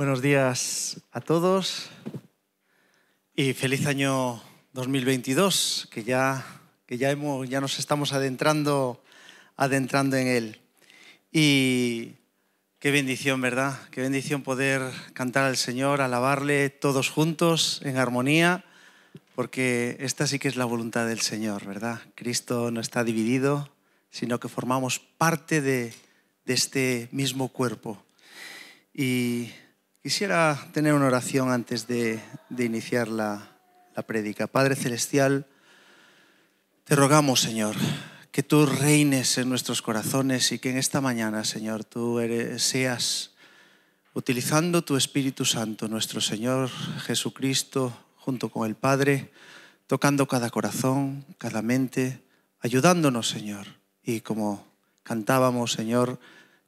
Buenos días a todos y feliz año 2022, que ya, que ya, hemos, ya nos estamos adentrando, adentrando en él. Y qué bendición, ¿verdad? Qué bendición poder cantar al Señor, alabarle todos juntos en armonía, porque esta sí que es la voluntad del Señor, ¿verdad? Cristo no está dividido, sino que formamos parte de, de este mismo cuerpo. Y Quisiera tener una oración antes de, iniciar la, la prédica. Padre Celestial, te rogamos, Señor, que tú reines en nuestros corazones y que en esta mañana, Señor, tú seas, utilizando tu Espíritu Santo, nuestro Señor Jesucristo, junto con el Padre, tocando cada corazón, cada mente, ayudándonos, Señor, y como cantábamos, Señor,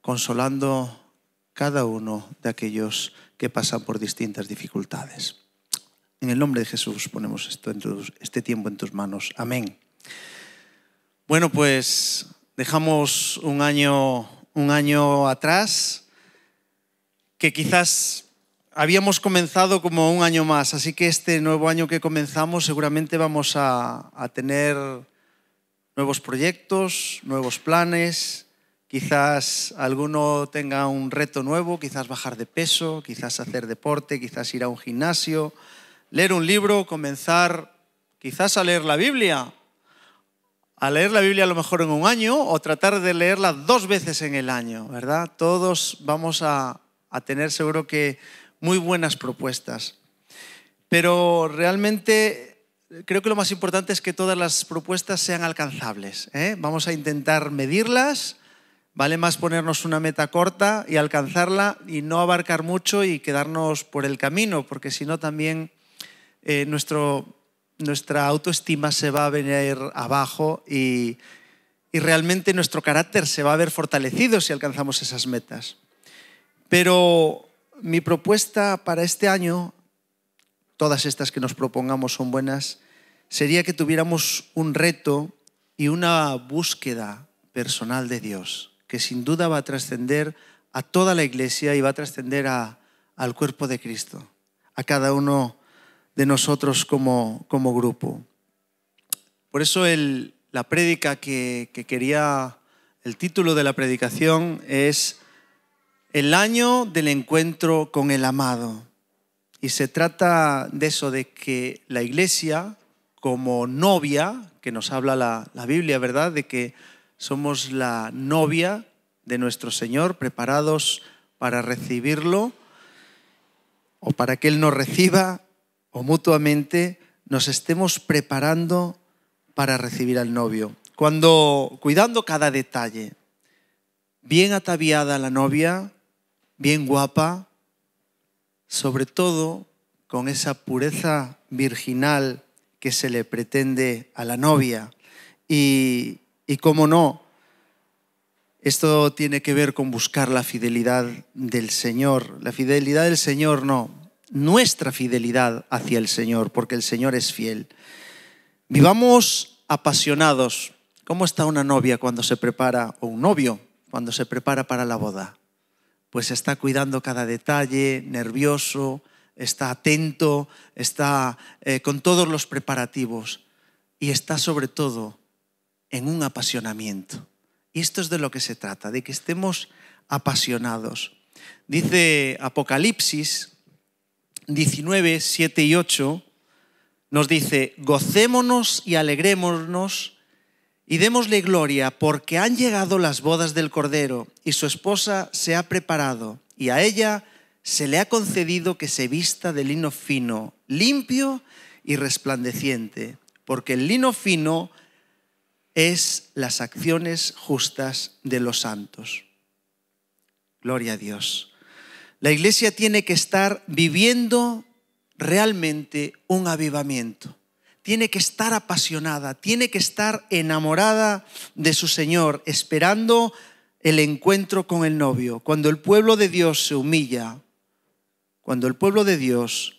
consolando cada uno de aquellos que pasan por distintas dificultades. En el nombre de Jesús ponemos esto este tiempo en tus manos. Amén. Bueno, pues dejamos un año, un año atrás que quizás habíamos comenzado como un año más, así que este nuevo año que comenzamos seguramente vamos a tener nuevos proyectos, nuevos planes, Quizás alguno tenga un reto nuevo, quizás bajar de peso, quizás hacer deporte, quizás ir a un gimnasio, leer un libro, comenzar quizás a leer la Biblia, a leer la Biblia a lo mejor en un año o tratar de leerla dos veces en el año, ¿verdad? Todos vamos a, tener seguro que muy buenas propuestas. Pero realmente creo que lo más importante es que todas las propuestas sean alcanzables. ¿eh? Vamos a intentar medirlas, Vale más ponernos una meta corta y alcanzarla y no abarcar mucho y quedarnos por el camino, porque si no también eh, nuestra autoestima se va a venir abajo y, y realmente nuestro carácter se va a ver fortalecido si alcanzamos esas metas. Pero mi propuesta para este año, todas estas que nos propongamos son buenas, sería que tuviéramos un reto y una búsqueda personal de Dios que sin duda va a trascender a toda la iglesia y va a trascender al cuerpo de Cristo, a cada uno de nosotros como, grupo. Por eso la prédica que, quería, el título de la predicación es El año del encuentro con el amado. Y se trata de eso, de que la iglesia, como novia, que nos habla la, la Biblia, ¿verdad? De que somos la novia de nuestro Señor, preparados para recibirlo o para que Él nos reciba o mutuamente nos estemos preparando para recibir al novio. Cuando cuidando cada detalle, bien ataviada la novia, bien guapa, sobre todo con esa pureza virginal que se le pretende a la novia y y cómo no, esto tiene que ver con buscar la fidelidad del Señor. La fidelidad del Señor no, nuestra fidelidad hacia el Señor, porque el Señor es fiel. Vivamos apasionados. ¿Cómo está una novia cuando se prepara, o un novio cuando se prepara para la boda? Pues está cuidando cada detalle, nervioso, está atento, está eh, con todos los preparativos y está sobre todo en un apasionamiento. Y esto es de lo que se trata, de que estemos apasionados. Dice Apocalipsis 19, 7 y 8, nos dice, gocémonos y alegrémonos y démosle gloria porque han llegado las bodas del Cordero y su esposa se ha preparado y a ella se le ha concedido que se vista de lino fino, limpio y resplandeciente, porque el lino fino es las acciones justas de los santos. Gloria a Dios. La iglesia tiene que estar viviendo realmente un avivamiento. Tiene que estar apasionada, tiene que estar enamorada de su Señor, esperando el encuentro con el novio. Cuando el pueblo de Dios se humilla, cuando el pueblo de Dios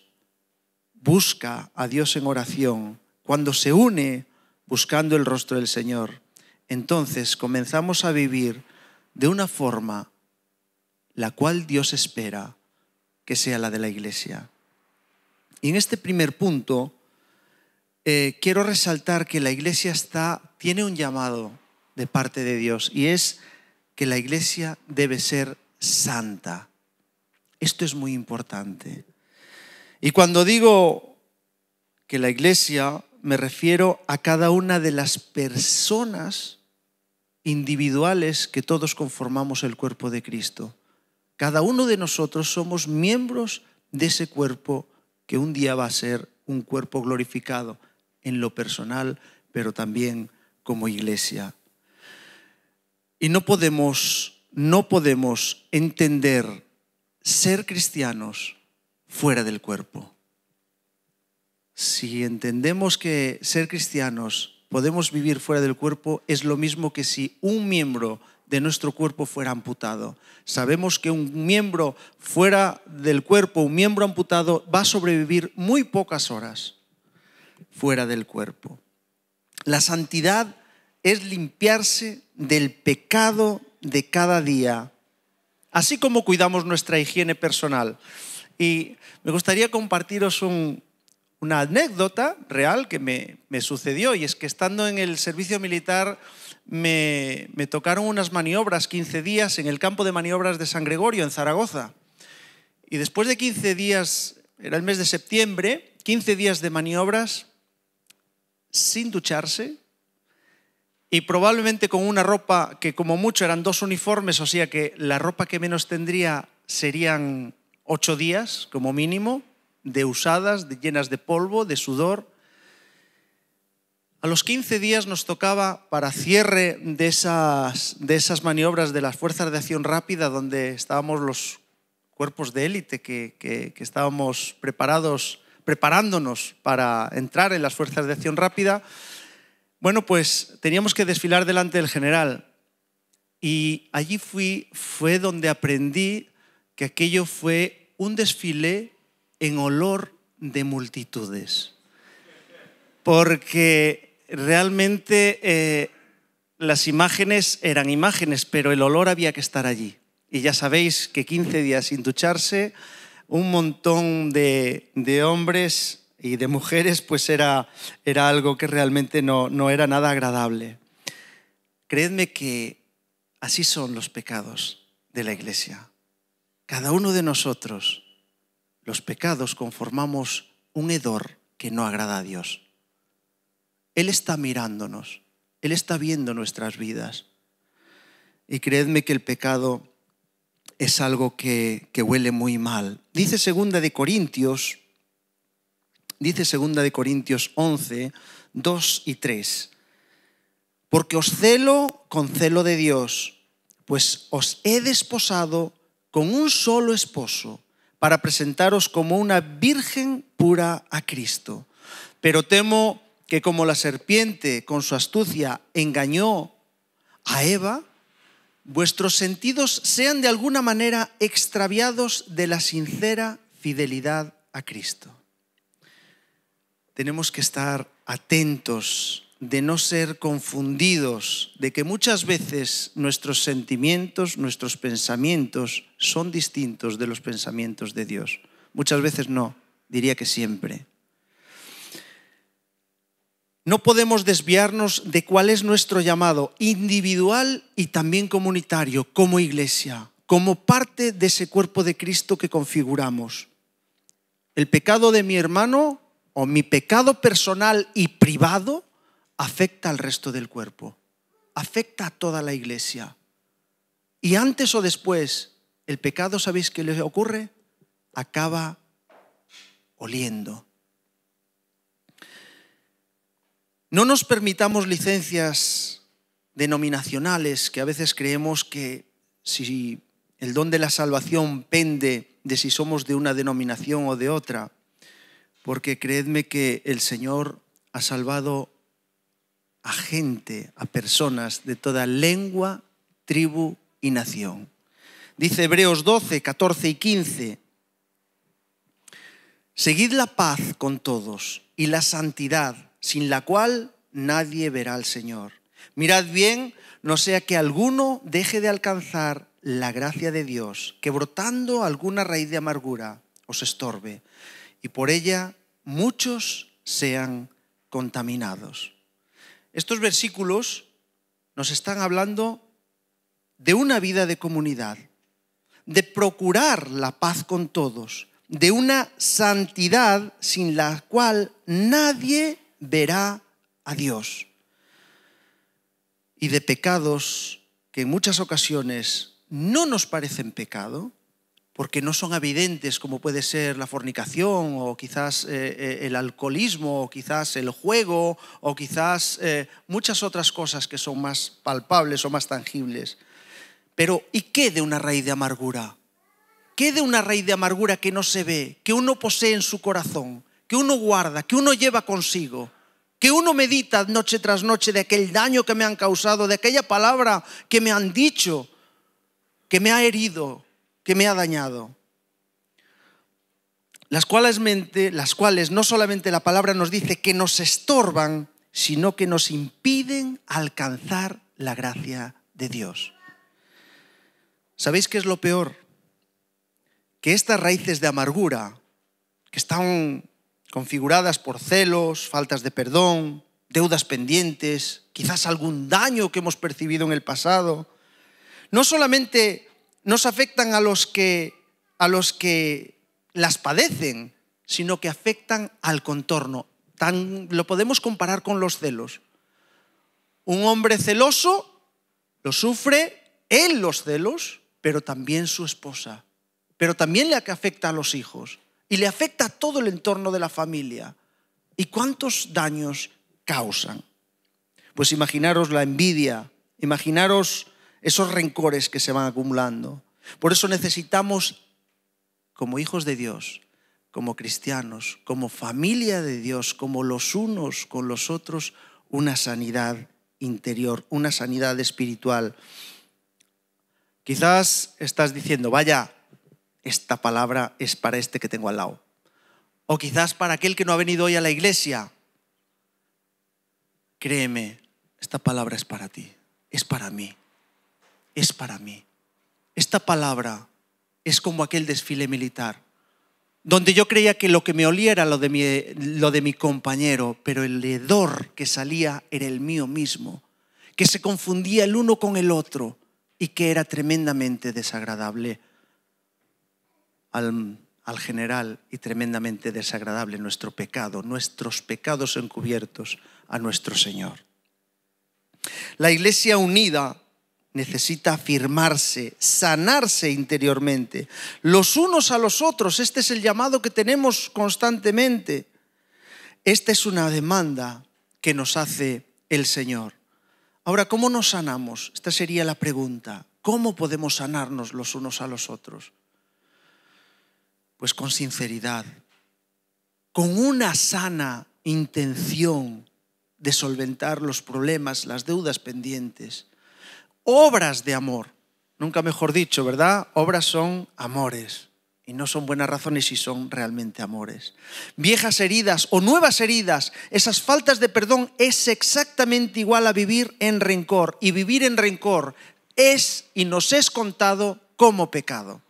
busca a Dios en oración, cuando se une buscando el rostro del Señor, entonces comenzamos a vivir de una forma la cual Dios espera que sea la de la Iglesia. Y en este primer punto, eh, quiero resaltar que la Iglesia está, tiene un llamado de parte de Dios y es que la Iglesia debe ser santa. Esto es muy importante. Y cuando digo que la Iglesia me refiero a cada una de las personas individuales que todos conformamos el cuerpo de Cristo. Cada uno de nosotros somos miembros de ese cuerpo que un día va a ser un cuerpo glorificado en lo personal, pero también como iglesia. Y no podemos, no podemos entender ser cristianos fuera del cuerpo. Si entendemos que ser cristianos podemos vivir fuera del cuerpo, es lo mismo que si un miembro de nuestro cuerpo fuera amputado. Sabemos que un miembro fuera del cuerpo, un miembro amputado, va a sobrevivir muy pocas horas fuera del cuerpo. La santidad es limpiarse del pecado de cada día, así como cuidamos nuestra higiene personal. Y me gustaría compartiros un, una anécdota real que me, sucedió y es que estando en el servicio militar me, me, tocaron unas maniobras 15 días en el campo de maniobras de San Gregorio en Zaragoza. Y después de 15 días, era el mes de septiembre, 15 días de maniobras sin ducharse y probablemente con una ropa que como mucho eran dos uniformes, o sea que la ropa que menos tendría serían ocho días como mínimo de usadas, de llenas de polvo, de sudor. A los 15 días nos tocaba, para cierre de esas, de esas maniobras de las fuerzas de acción rápida, donde estábamos los cuerpos de élite que, que estábamos preparados, preparándonos para entrar en las fuerzas de acción rápida, bueno, pues teníamos que desfilar delante del general. Y allí fui, fue donde aprendí que aquello fue un desfile en olor de multitudes. Porque realmente eh, las imágenes eran imágenes, pero el olor había que estar allí. Y ya sabéis que 15 días sin ducharse, un montón de, hombres y de mujeres, pues era, era algo que realmente no, no era nada agradable. Creedme que así son los pecados de la iglesia. Cada uno de nosotros los pecados conformamos un hedor que no agrada a Dios. Él está mirándonos, Él está viendo nuestras vidas. Y creedme que el pecado es algo que, que huele muy mal. Dice segunda de Corintios, dice segunda de Corintios 11, 2 y 3. Porque os celo con celo de Dios, pues os he desposado con un solo esposo para presentaros como una virgen pura a Cristo. Pero temo que como la serpiente con su astucia engañó a Eva, vuestros sentidos sean de alguna manera extraviados de la sincera fidelidad a Cristo. Tenemos que estar atentos de no ser confundidos, de que muchas veces nuestros sentimientos, nuestros pensamientos son distintos de los pensamientos de Dios. Muchas veces no, diría que siempre. No podemos desviarnos de cuál es nuestro llamado individual y también comunitario, como iglesia, como parte de ese cuerpo de Cristo que configuramos. El pecado de mi hermano o mi pecado personal y privado afecta al resto del cuerpo, afecta a toda la iglesia. Y antes o después, el pecado, ¿sabéis qué le ocurre? Acaba oliendo. No nos permitamos licencias denominacionales que a veces creemos que si el don de la salvación pende de si somos de una denominación o de otra, porque creedme que el Señor ha salvado a gente, a personas de toda lengua, tribu y nación. Dice Hebreos 12, 14 y 15, Seguid la paz con todos y la santidad, sin la cual nadie verá al Señor. Mirad bien, no sea que alguno deje de alcanzar la gracia de Dios, que brotando alguna raíz de amargura os estorbe, y por ella muchos sean contaminados. Estos versículos nos están hablando de una vida de comunidad, de procurar la paz con todos, de una santidad sin la cual nadie verá a Dios y de pecados que en muchas ocasiones no nos parecen pecado, porque no son evidentes como puede ser la fornicación o quizás eh, eh, el alcoholismo o quizás el juego o quizás eh, muchas otras cosas que son más palpables o más tangibles. Pero ¿y qué de una raíz de amargura? ¿Qué de una raíz de amargura que no se ve, que uno posee en su corazón, que uno guarda, que uno lleva consigo? que uno medita noche tras noche de aquel daño que me han causado, de aquella palabra que me han dicho, que me ha herido, que me ha dañado. Las cuales, las cuales no solamente la palabra nos dice que nos estorban, sino que nos impiden alcanzar la gracia de Dios. ¿Sabéis qué es lo peor? Que estas raíces de amargura, que están configuradas por celos, faltas de perdón, deudas pendientes, quizás algún daño que hemos percibido en el pasado, no solamente no se afectan a los que, a los que las padecen, sino que afectan al contorno. lo podemos comparar con los celos. Un hombre celoso lo sufre en los celos, pero también su esposa. Pero también le afecta a los hijos y le afecta a todo el entorno de la familia. ¿Y cuántos daños causan? Pues imaginaros la envidia, imaginaros esos rencores que se van acumulando. Por eso necesitamos, como hijos de Dios, como cristianos, como familia de Dios, como los unos con los otros, una sanidad interior, una sanidad espiritual. Quizás estás diciendo, vaya, esta palabra es para este que tengo al lado. O quizás para aquel que no ha venido hoy a la iglesia. Créeme, esta palabra es para ti, es para mí, es para mí. Esta palabra es como aquel desfile militar, donde yo creía que lo que me olía era lo de mi, compañero, pero el hedor que salía era el mío mismo, que se confundía el uno con el otro y que era tremendamente desagradable al general y tremendamente desagradable nuestro pecado, nuestros pecados encubiertos a nuestro Señor. La iglesia unida necesita afirmarse, sanarse interiormente, los unos a los otros. Este es el llamado que tenemos constantemente. Esta es una demanda que nos hace el Señor. Ahora, ¿cómo nos sanamos? Esta sería la pregunta. ¿Cómo podemos sanarnos los unos a los otros? Pues con sinceridad, con una sana intención de solventar los problemas, las deudas pendientes obras de amor. Nunca mejor dicho, ¿verdad? Obras son amores. Y no son buenas razones si son realmente amores. Viejas heridas o nuevas heridas, esas faltas de perdón es exactamente igual a vivir en rencor. Y vivir en rencor es y nos es contado como pecado.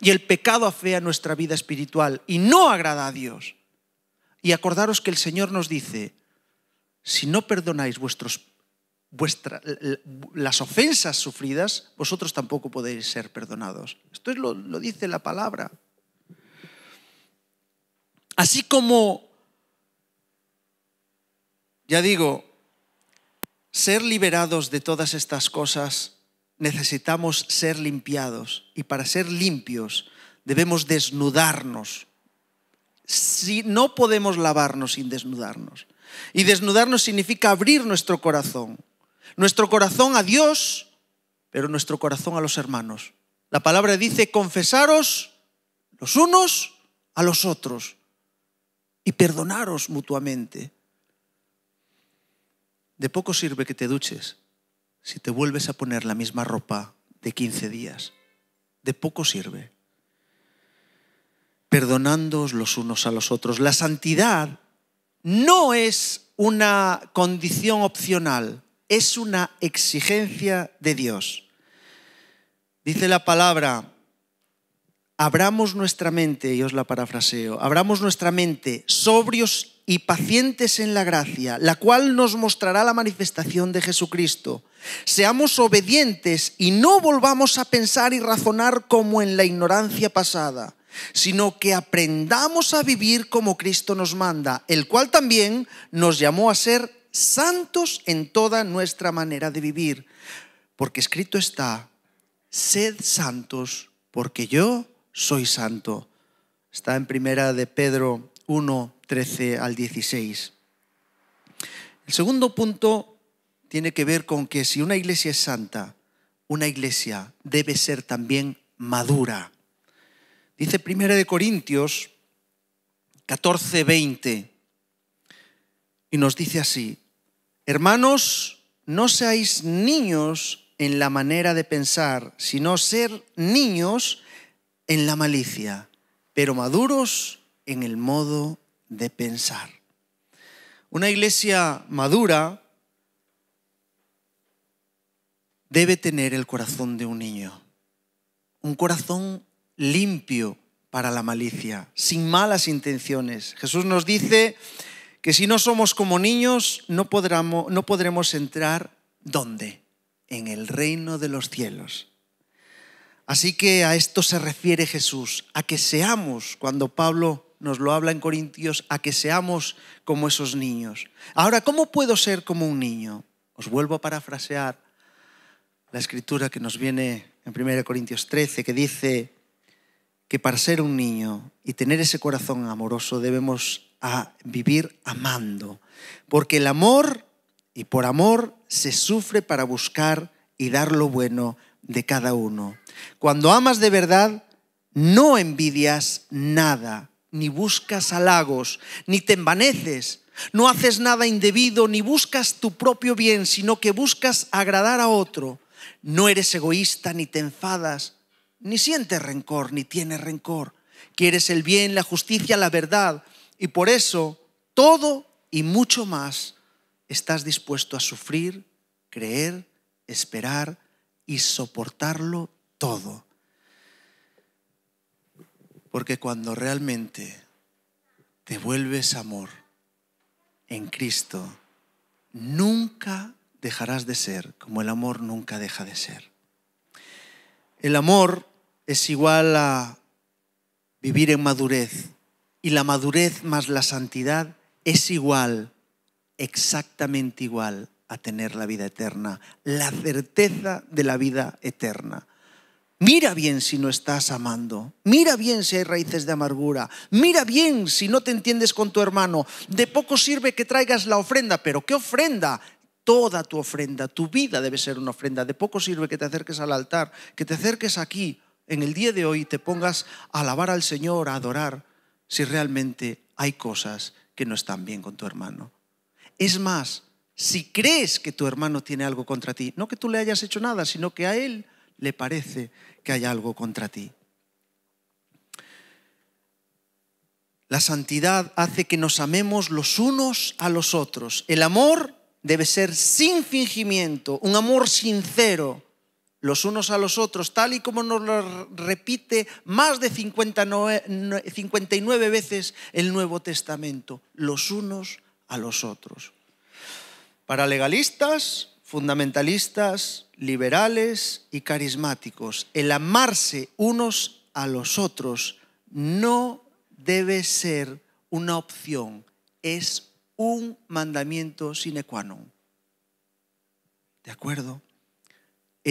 Y el pecado afea nuestra vida espiritual y no agrada a Dios. Y acordaros que el Señor nos dice, si no perdonáis vuestros las ofensas sufridas, vosotros tampoco podéis ser perdonados. Esto lo, lo dice la palabra. Así como, ya digo, ser liberados de todas estas cosas, necesitamos ser limpiados. Y para ser limpios debemos desnudarnos. Si no podemos lavarnos sin desnudarnos. Y desnudarnos significa abrir nuestro corazón nuestro corazón a Dios, pero nuestro corazón a los hermanos. La palabra dice, confesaros los unos a los otros y perdonaros mutuamente. De poco sirve que te duches si te vuelves a poner la misma ropa de 15 días. De poco sirve. Perdonándoos los unos a los otros. La santidad no es una condición opcional es una exigencia de Dios. Dice la palabra, abramos nuestra mente, y os la parafraseo, abramos nuestra mente, sobrios y pacientes en la gracia, la cual nos mostrará la manifestación de Jesucristo. Seamos obedientes y no volvamos a pensar y razonar como en la ignorancia pasada, sino que aprendamos a vivir como Cristo nos manda, el cual también nos llamó a ser santos en toda nuestra manera de vivir, porque escrito está, sed santos, porque yo soy santo. Está en primera de Pedro 1, 13 al 16. El segundo punto tiene que ver con que si una iglesia es santa, una iglesia debe ser también madura. Dice primera de Corintios 14, 20 y nos dice así, hermanos, no seáis niños en la manera de pensar, sino ser niños en la malicia, pero maduros en el modo de pensar. Una iglesia madura debe tener el corazón de un niño, un corazón limpio para la malicia, sin malas intenciones. Jesús nos dice que si no somos como niños, no, podremos, no podremos entrar ¿dónde? En el reino de los cielos. Así que a esto se refiere Jesús, a que seamos, cuando Pablo nos lo habla en Corintios, a que seamos como esos niños. Ahora, ¿cómo puedo ser como un niño? Os vuelvo a parafrasear la escritura que nos viene en 1 Corintios 13, que dice que para ser un niño y tener ese corazón amoroso debemos a vivir amando. Porque el amor, y por amor, se sufre para buscar y dar lo bueno de cada uno. Cuando amas de verdad, no envidias nada, ni buscas halagos, ni te envaneces, no haces nada indebido, ni buscas tu propio bien, sino que buscas agradar a otro. No eres egoísta, ni te enfadas, ni sientes rencor, ni tienes rencor. Quieres el bien, la justicia, la verdad y por eso todo y mucho más estás dispuesto a sufrir, creer, esperar y soportarlo todo. Porque cuando realmente te vuelves amor en Cristo, nunca dejarás de ser como el amor nunca deja de ser. El amor es igual a vivir en madurez, y la madurez más la santidad es igual, exactamente igual a tener la vida eterna, la certeza de la vida eterna. Mira bien si no estás amando. Mira bien si hay raíces de amargura. Mira bien si no te entiendes con tu hermano. De poco sirve que traigas la ofrenda, pero ¿qué ofrenda? Toda tu ofrenda, tu vida debe ser una ofrenda. De poco sirve que te acerques al altar, que te acerques aquí en el día de hoy te pongas a alabar al Señor, a adorar si realmente hay cosas que no están bien con tu hermano. Es más, si crees que tu hermano tiene algo contra ti, no que tú le hayas hecho nada, sino que a él le parece que hay algo contra ti. La santidad hace que nos amemos los unos a los otros. El amor debe ser sin fingimiento, un amor sincero, los unos a los otros, tal y como nos lo repite más de 59, eh, veces el Nuevo Testamento, los unos a los otros. Para legalistas, fundamentalistas, liberales y carismáticos, el amarse unos a los otros no debe ser una opción, es un mandamiento sine qua non. ¿De acuerdo?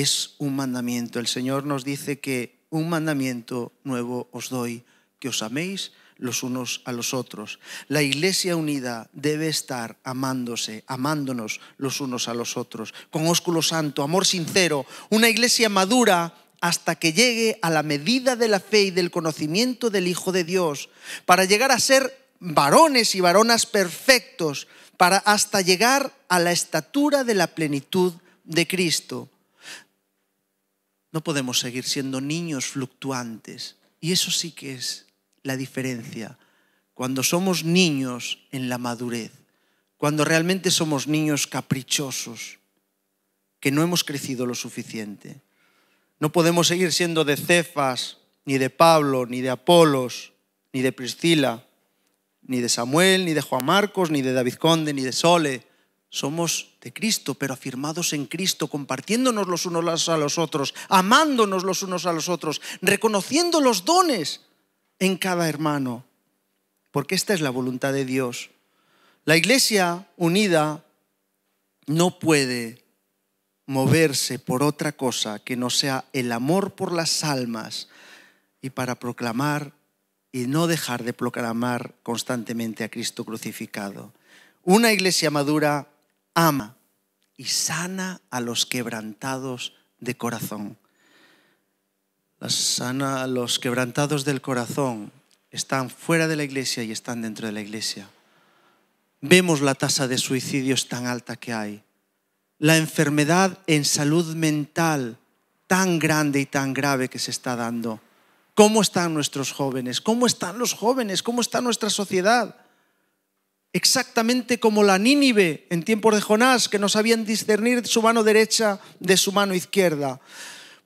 es un mandamiento. El Señor nos dice que un mandamiento nuevo os doy, que os améis los unos a los otros. La iglesia unida debe estar amándose, amándonos los unos a los otros, con ósculo santo, amor sincero, una iglesia madura hasta que llegue a la medida de la fe y del conocimiento del Hijo de Dios, para llegar a ser varones y varonas perfectos, para hasta llegar a la estatura de la plenitud de Cristo. No podemos seguir siendo niños fluctuantes. Y eso sí que es la diferencia. Cuando somos niños en la madurez, cuando realmente somos niños caprichosos, que no hemos crecido lo suficiente. No podemos seguir siendo de Cefas, ni de Pablo, ni de Apolos, ni de Priscila, ni de Samuel, ni de Juan Marcos, ni de David Conde, ni de Sole, somos de Cristo, pero afirmados en Cristo, compartiéndonos los unos a los otros, amándonos los unos a los otros, reconociendo los dones en cada hermano, porque esta es la voluntad de Dios. La iglesia unida no puede moverse por otra cosa que no sea el amor por las almas y para proclamar y no dejar de proclamar constantemente a Cristo crucificado. Una iglesia madura ama y sana a los quebrantados de corazón. sana los quebrantados del corazón están fuera de la iglesia y están dentro de la iglesia. Vemos la tasa de suicidios tan alta que hay. La enfermedad en salud mental tan grande y tan grave que se está dando. ¿Cómo están nuestros jóvenes? ¿Cómo están los jóvenes? ¿Cómo está nuestra sociedad? exactamente como la Nínive en tiempos de Jonás, que no sabían discernir su mano derecha de su mano izquierda.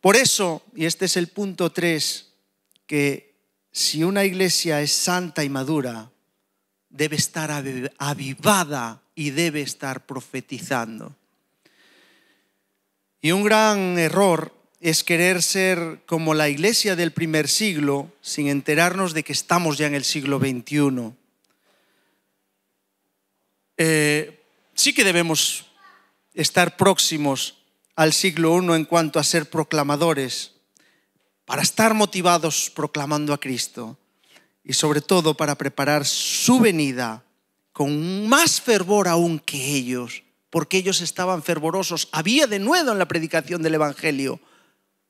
Por eso, y este es el punto 3, que si una iglesia es santa y madura, debe estar avivada y debe estar profetizando. Y un gran error es querer ser como la iglesia del primer siglo sin enterarnos de que estamos ya en el siglo XXI eh, sí que debemos estar próximos al siglo I en cuanto a ser proclamadores, para estar motivados proclamando a Cristo y sobre todo para preparar su venida con más fervor aún que ellos, porque ellos estaban fervorosos. Había de nuevo en la predicación del Evangelio.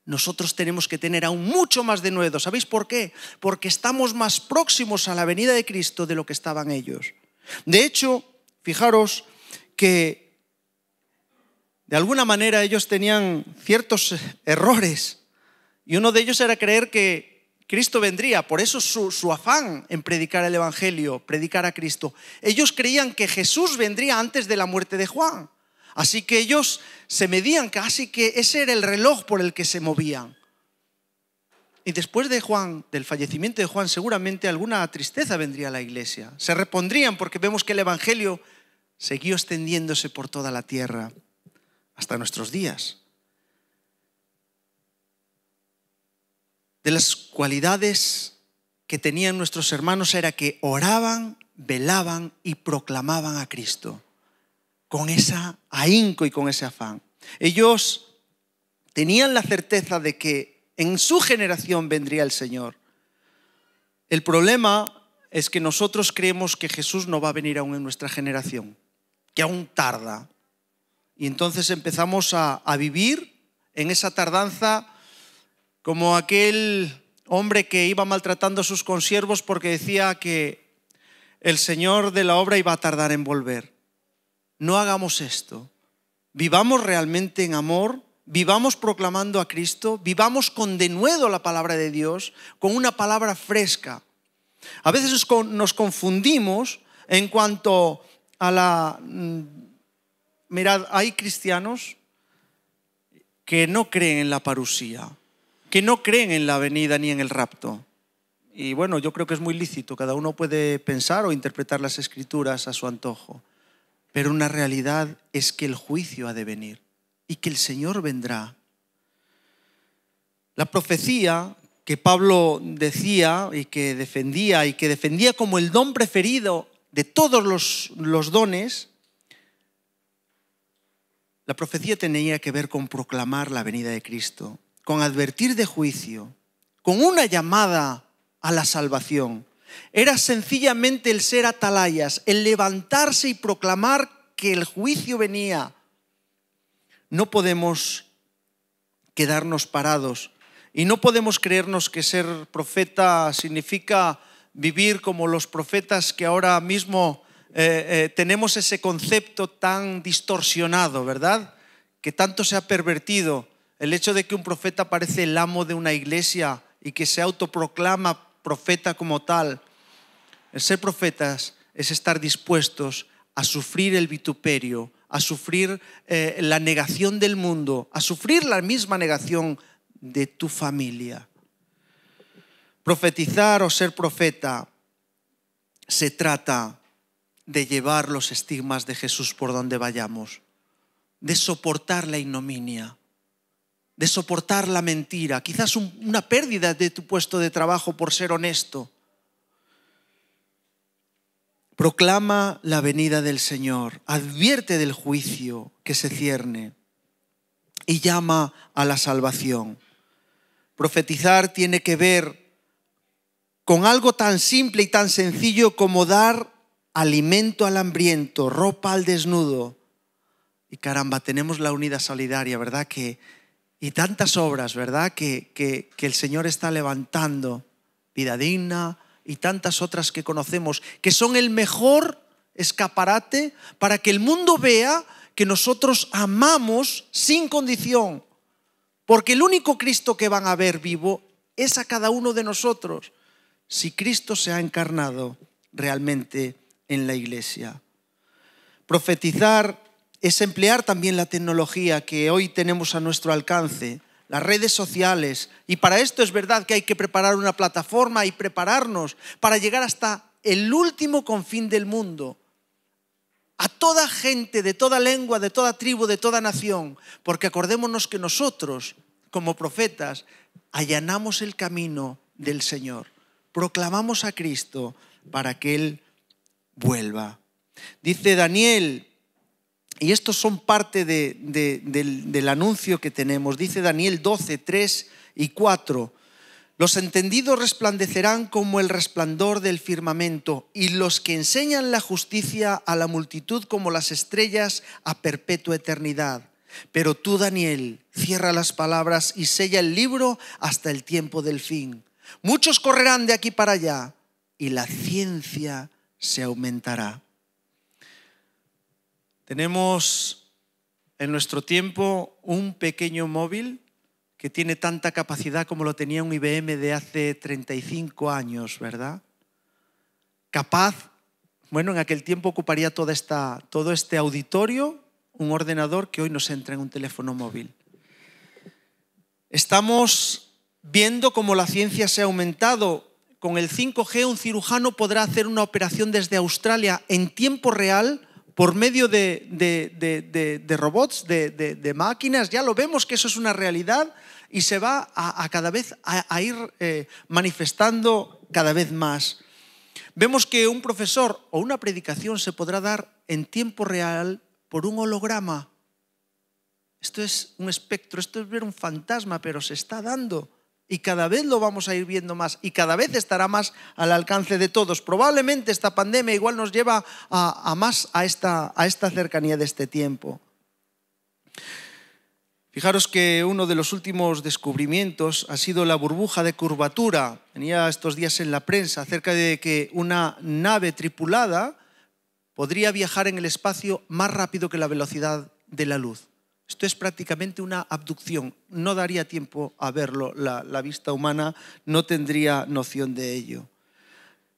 Nosotros tenemos que tener aún mucho más de nuevo ¿Sabéis por qué? Porque estamos más próximos a la venida de Cristo de lo que estaban ellos. De hecho, fijaros que de alguna manera ellos tenían ciertos errores y uno de ellos era creer que Cristo vendría, por eso su, afán en predicar el Evangelio, predicar a Cristo. Ellos creían que Jesús vendría antes de la muerte de Juan, así que ellos se medían casi que ese era el reloj por el que se movían. Y después de Juan, del fallecimiento de Juan, seguramente alguna tristeza vendría a la iglesia. Se repondrían porque vemos que el Evangelio siguió extendiéndose por toda la tierra hasta nuestros días. De las cualidades que tenían nuestros hermanos era que oraban, velaban y proclamaban a Cristo con esa ahínco y con ese afán. Ellos tenían la certeza de que en su generación vendría el Señor. El problema es que nosotros creemos que Jesús no va a venir aún en nuestra generación, que aún tarda. Y entonces empezamos a, vivir en esa tardanza como aquel hombre que iba maltratando a sus consiervos porque decía que el Señor de la obra iba a tardar en volver. No hagamos esto. Vivamos realmente en amor vivamos proclamando a Cristo, vivamos con denuedo la palabra de Dios, con una palabra fresca. A veces nos confundimos en cuanto a la... Mm, mirad, hay cristianos que no creen en la parusía, que no creen en la venida ni en el rapto. Y bueno, yo creo que es muy lícito, cada uno puede pensar o interpretar las escrituras a su antojo, pero una realidad es que el juicio ha de venir y que el Señor vendrá. La profecía que Pablo decía y que defendía y que defendía como el don preferido de todos los, los dones, la profecía tenía que ver con proclamar la venida de Cristo, con advertir de juicio, con una llamada a la salvación. Era sencillamente el ser atalayas, el levantarse y proclamar que el juicio venía, no podemos quedarnos parados y no podemos creernos que ser profeta significa vivir como los profetas que ahora mismo eh, eh, tenemos ese concepto tan distorsionado, ¿verdad? Que tanto se ha pervertido el hecho de que un profeta parece el amo de una iglesia y que se autoproclama profeta como tal. ser profetas es estar dispuestos a sufrir el vituperio, a sufrir eh, la negación del mundo, a sufrir la misma negación de tu familia. Profetizar o ser profeta se trata de llevar los estigmas de Jesús por donde vayamos, de soportar la ignominia, de soportar la mentira, quizás una pérdida de tu puesto de trabajo por ser honesto, Proclama la venida del Señor, advierte del juicio que se cierne y llama a la salvación. Profetizar tiene que ver con algo tan simple y tan sencillo como dar alimento al hambriento, ropa al desnudo. Y caramba, tenemos la unidad solidaria, ¿verdad? Que, y tantas obras, ¿verdad? Que, que, que el Señor está levantando. Vida digna, y tantas otras que conocemos, que son el mejor escaparate para que el mundo vea que nosotros amamos sin condición. Porque el único Cristo que van a ver vivo es a cada uno de nosotros, si Cristo se ha encarnado realmente en la iglesia. Profetizar es emplear también la tecnología que hoy tenemos a nuestro alcance las redes sociales. Y para esto es verdad que hay que preparar una plataforma y prepararnos para llegar hasta el último confín del mundo. A toda gente, de toda lengua, de toda tribu, de toda nación. Porque acordémonos que nosotros, como profetas, allanamos el camino del Señor. Proclamamos a Cristo para que Él vuelva. Dice Daniel y estos son parte del, del, anuncio que tenemos. Dice Daniel 12, 3 y 4. Los entendidos resplandecerán como el resplandor del firmamento, y los que enseñan la justicia a la multitud como las estrellas a perpetua eternidad. Pero tú, Daniel, cierra las palabras y sella el libro hasta el tiempo del fin. Muchos correrán de aquí para allá, y la ciencia se aumentará. Tenemos en nuestro tiempo un pequeño móvil que tiene tanta capacidad como lo tenía un IBM de hace 35 años, ¿verdad? Capaz, bueno, en aquel tiempo ocuparía todo este auditorio un ordenador que hoy nos entra en un teléfono móvil. Estamos viendo cómo la ciencia se ha aumentado. Con el 5G un cirujano podrá hacer una operación desde Australia en tiempo real por medio de, robots, de, máquinas, ya lo vemos que eso es una realidad y se va a, cada vez a, ir eh, manifestando cada vez más. Vemos que un profesor o una predicación se podrá dar en tiempo real por un holograma. Esto es un espectro, esto es ver un fantasma, pero se está dando y cada vez lo vamos a ir viendo más y cada vez estará más al alcance de todos. Probablemente esta pandemia igual nos lleva a, más a esta, a esta cercanía de este tiempo. Fijaros que uno de los últimos descubrimientos ha sido la burbuja de curvatura. Venía estos días en la prensa acerca de que una nave tripulada podría viajar en el espacio más rápido que la velocidad de la luz. Esto es prácticamente una abducción. No daría tiempo a verlo. La, vista humana no tendría noción de ello.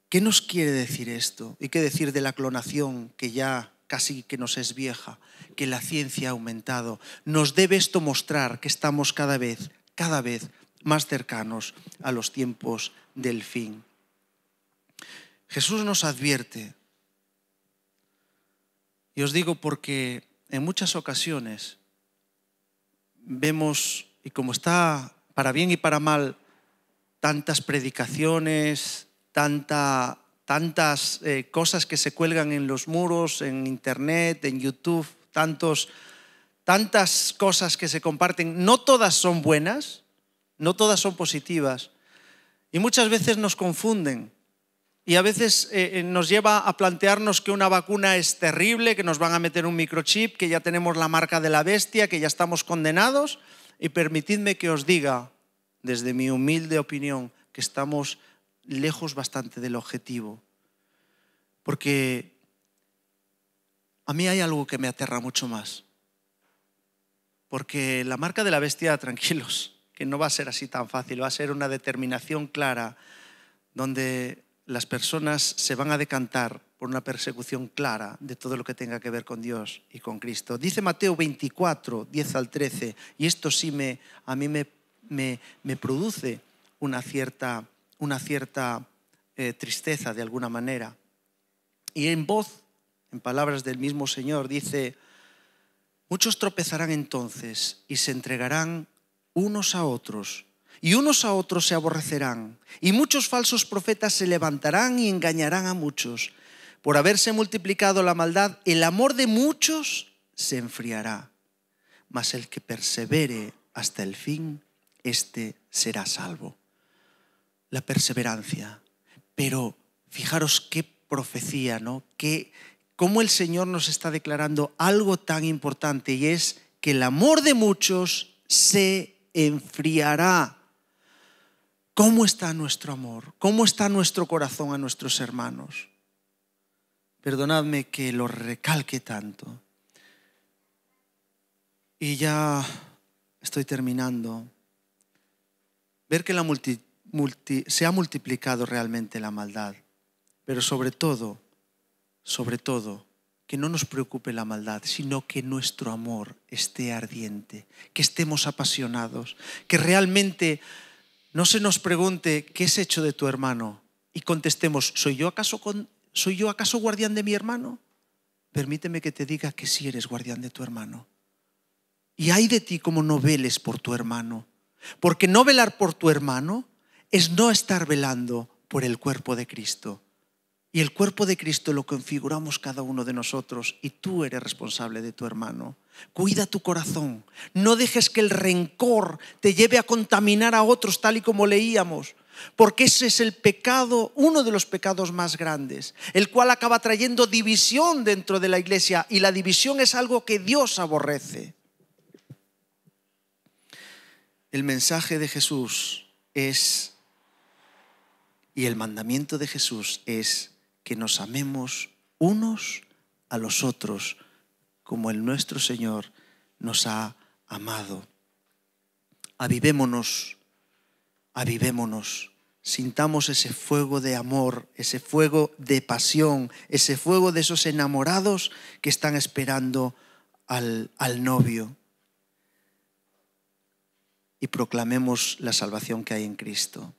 ¿Qué nos quiere decir esto? ¿Y qué decir de la clonación que ya casi que nos es vieja, que la ciencia ha aumentado? Nos debe esto mostrar que estamos cada vez, cada vez más cercanos a los tiempos del fin. Jesús nos advierte, y os digo porque en muchas ocasiones vemos, y como está para bien y para mal, tantas predicaciones, tanta, tantas eh, cosas que se cuelgan en los muros, en Internet, en YouTube, tantos, tantas cosas que se comparten. No todas son buenas, no todas son positivas. Y muchas veces nos confunden. Y a veces eh, eh, nos lleva a plantearnos que una vacuna es terrible, que nos van a meter un microchip, que ya tenemos la marca de la bestia, que ya estamos condenados. Y permitidme que os diga, desde mi humilde opinión, que estamos lejos bastante del objetivo. Porque a mí hay algo que me aterra mucho más. Porque la marca de la bestia, tranquilos, que no va a ser así tan fácil, va a ser una determinación clara donde las personas se van a decantar por una persecución clara de todo lo que tenga que ver con Dios y con Cristo. Dice Mateo 24, 10 al 13, y esto sí me, a mí me, me, produce una cierta, eh, tristeza de alguna manera. Y en voz, en palabras del mismo Señor, dice, muchos tropezarán entonces y se entregarán unos a otros y unos a otros se aborrecerán, y muchos falsos profetas se levantarán y engañarán a muchos. Por haberse multiplicado la maldad, el amor de muchos se enfriará, mas el que persevere hasta el fin, éste será salvo. La perseverancia. Pero fijaros qué profecía, ¿no? cómo el Señor nos está declarando algo tan importante y es que el amor de muchos se enfriará. ¿Cómo está nuestro amor? ¿Cómo está nuestro corazón a nuestros hermanos? Perdonadme que lo recalque tanto. Y ya estoy terminando. Ver que la se ha multiplicado realmente la maldad, pero sobre todo, sobre todo, que no nos preocupe la maldad, sino que nuestro amor esté ardiente, que estemos apasionados, que realmente no se nos pregunte qué es hecho de tu hermano y contestemos, ¿soy yo acaso, ¿soy yo acaso guardián de mi hermano? Permíteme que te diga que sí eres guardián de tu hermano. Y hay de ti como no veles por tu hermano. Porque no velar por tu hermano es no estar velando por el cuerpo de Cristo. Y el cuerpo de Cristo lo configuramos cada uno de nosotros y tú eres responsable de tu hermano. Cuida tu corazón. No dejes que el rencor te lleve a contaminar a otros tal y como leíamos. Porque ese es el pecado, uno de los pecados más grandes, el cual acaba trayendo división dentro de la iglesia y la división es algo que Dios aborrece. El mensaje de Jesús es, y el mandamiento de Jesús es, que nos amemos unos a los otros como el nuestro Señor nos ha amado. Avivémonos, avivémonos, sintamos ese fuego de amor, ese fuego de pasión, ese fuego de esos enamorados que están esperando al, al novio. Y proclamemos la salvación que hay en Cristo.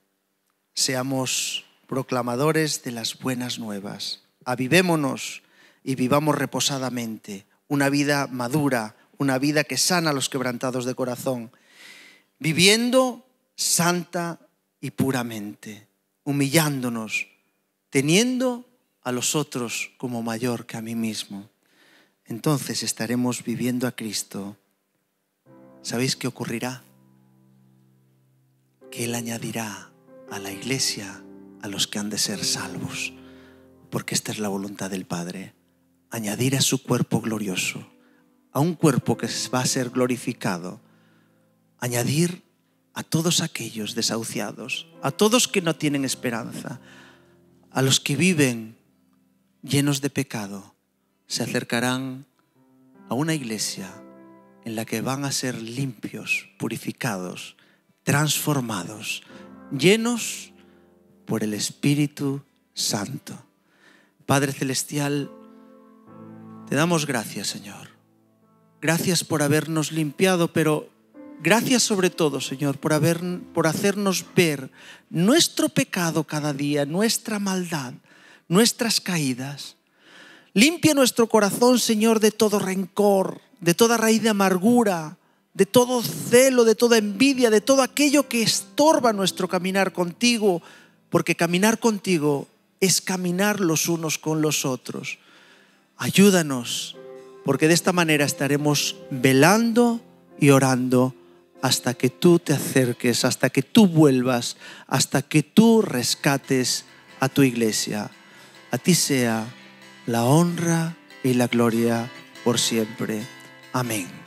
Seamos proclamadores de las buenas nuevas. Avivémonos y vivamos reposadamente, una vida madura, una vida que sana a los quebrantados de corazón, viviendo santa y puramente, humillándonos, teniendo a los otros como mayor que a mí mismo. Entonces estaremos viviendo a Cristo. ¿Sabéis qué ocurrirá? Que Él añadirá a la iglesia a los que han de ser salvos, porque esta es la voluntad del Padre, añadir a su cuerpo glorioso, a un cuerpo que va a ser glorificado, añadir a todos aquellos desahuciados, a todos que no tienen esperanza, a los que viven llenos de pecado, se acercarán a una iglesia en la que van a ser limpios, purificados, transformados, llenos por el Espíritu Santo. Padre Celestial, te damos gracias, Señor. Gracias por habernos limpiado, pero gracias sobre todo, Señor, por, haber, por hacernos ver nuestro pecado cada día, nuestra maldad, nuestras caídas. Limpia nuestro corazón, Señor, de todo rencor, de toda raíz de amargura, de todo celo, de toda envidia, de todo aquello que estorba nuestro caminar contigo, porque caminar contigo es caminar los unos con los otros. Ayúdanos, porque de esta manera estaremos velando y orando hasta que tú te acerques, hasta que tú vuelvas, hasta que tú rescates a tu iglesia. A ti sea la honra y la gloria por siempre. Amén.